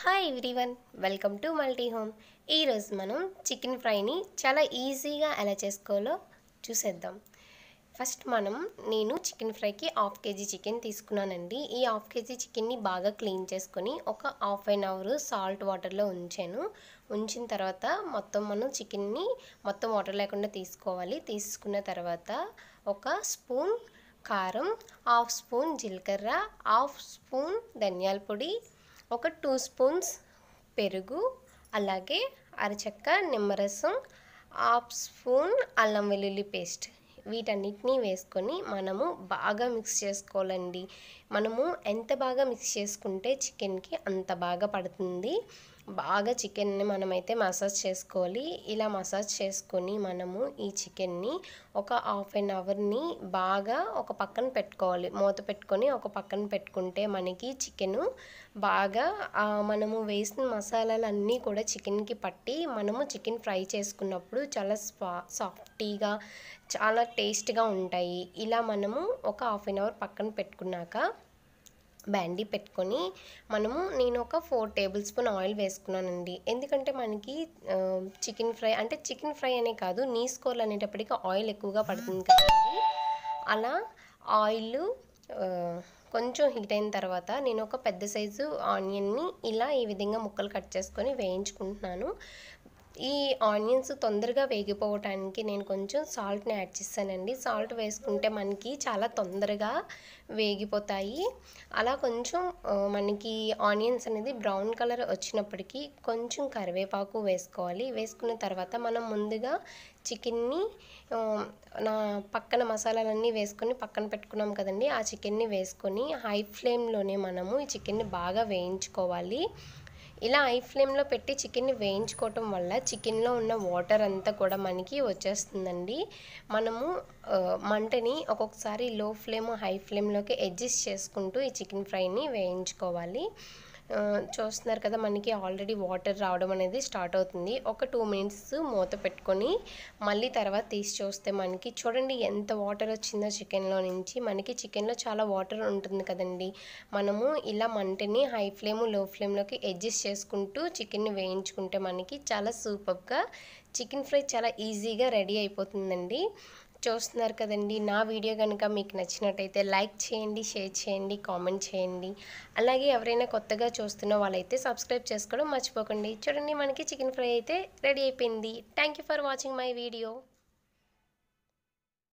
hi everyone welcome to multi home ఈరోజు మనం chicken ఫ్రైని చాలా ఈజీగా ఎలా చేసుకోవాలో చూసేద్దాం ఫస్ట్ మనం నేను చికెన్ ఫ్రైకి హాఫ్ కేజీ చికెన్ తీసుకున్నానండి ఈ హాఫ్ కేజీ చికెన్ని బాగా క్లీన్ చేసుకొని ఒక హాఫ్ అన్ అవర్ సాల్ట్ వాటర్లో ఉంచాను ఉంచిన తర్వాత మొత్తం మనం చికెన్ని మొత్తం వాటర్ లేకుండా తీసుకోవాలి తీసుకున్న తర్వాత ఒక స్పూన్ కారం హాఫ్ స్పూన్ జీలకర్ర హాఫ్ స్పూన్ ధనియాల పొడి ఒక టూ స్పూన్స్ పెరుగు అలాగే అరచక్క నిమ్మరసం హాఫ్ స్పూన్ అల్లం వెల్లుల్లి పేస్ట్ వీటన్నిటినీ వేసుకొని మనము బాగా మిక్స్ చేసుకోవాలండి మనము ఎంత బాగా మిక్స్ చేసుకుంటే చికెన్కి అంత బాగా పడుతుంది బాగా చికెన్ని మనమైతే మసాజ్ చేసుకోవాలి ఇలా మసాజ్ చేసుకొని మనము ఈ చికెన్ని ఒక హాఫ్ అన్ అవర్ని బాగా ఒక పక్కన పెట్టుకోవాలి మూత పెట్టుకొని ఒక పక్కన పెట్టుకుంటే మనకి చికెను బాగా మనము వేసిన మసాలాలు అన్నీ కూడా చికెన్కి పట్టి మనము చికెన్ ఫ్రై చేసుకున్నప్పుడు చాలా స్పా సాఫ్టీగా చాలా టేస్ట్గా ఉంటాయి ఇలా మనము ఒక హాఫ్ అన్ అవర్ పక్కన పెట్టుకున్నాక బ్యాండీ పెట్టుకొని మనము నేను ఒక ఫోర్ టేబుల్ స్పూన్ ఆయిల్ వేసుకున్నానండి ఎందుకంటే మనకి చికెన్ ఫ్రై అంటే చికెన్ ఫ్రై అనే కాదు నీస్ కూరలు అనేటప్పటికి ఆయిల్ ఎక్కువగా పడుతుంది కాబట్టి అలా ఆయిల్ కొంచెం హీట్ అయిన తర్వాత నేను ఒక పెద్ద సైజు ఆనియన్ని ఇలా ఈ విధంగా ముక్కలు కట్ చేసుకొని వేయించుకుంటున్నాను ఈ ఆనియన్స్ తొందరగా వేగిపోవటానికి నేను కొంచెం సాల్ట్ని యాడ్ చేస్తానండి సాల్ట్ వేసుకుంటే మనకి చాలా తొందరగా వేగిపోతాయి అలా కొంచెం మనకి ఆనియన్స్ అనేది బ్రౌన్ కలర్ వచ్చినప్పటికీ కొంచెం కరివేపాకు వేసుకోవాలి వేసుకున్న తర్వాత మనం ముందుగా చికెన్ని నా పక్కన మసాలాలన్నీ వేసుకొని పక్కన పెట్టుకున్నాం కదండి ఆ చికెన్ని వేసుకొని హై ఫ్లేమ్లోనే మనము ఈ చికెన్ని బాగా వేయించుకోవాలి ఇలా ఐ ఫ్లేమ్లో పెట్టి చికెన్ని వేయించుకోవటం వల్ల చికెన్లో ఉన్న వాటర్ అంతా కూడా మనకి వచ్చేస్తుందండి మనము మంటని ఒక్కొక్కసారి లో ఫ్లేమ్ హై ఫ్లేమ్లోకి అడ్జస్ట్ చేసుకుంటూ ఈ చికెన్ ఫ్రైని వేయించుకోవాలి చూస్తున్నారు కదా మనకి ఆల్రెడీ వాటర్ రావడం అనేది స్టార్ట్ అవుతుంది ఒక టూ మినిట్స్ మూత పెట్టుకొని మళ్ళీ తర్వాత తీసి చూస్తే మనకి చూడండి ఎంత వాటర్ వచ్చిందో చికెన్లో నుంచి మనకి చికెన్లో చాలా వాటర్ ఉంటుంది కదండి మనము ఇలా మంటని హై ఫ్లేమ్ లో ఫ్లేమ్లోకి అడ్జస్ట్ చేసుకుంటూ చికెన్ని వేయించుకుంటే మనకి చాలా సూపర్గా చికెన్ ఫ్రై చాలా ఈజీగా రెడీ అయిపోతుందండి చూస్తున్నారు కదండి నా వీడియో కనుక మీకు నచ్చినట్టయితే లైక్ చేయండి షేర్ చేయండి కామెంట్ చేయండి అలాగే ఎవరైనా కొత్తగా చూస్తున్న వాళ్ళైతే సబ్స్క్రైబ్ చేసుకోవడం మర్చిపోకండి చూడండి మనకి చికెన్ ఫ్రై అయితే రెడీ అయిపోయింది thank for watching my video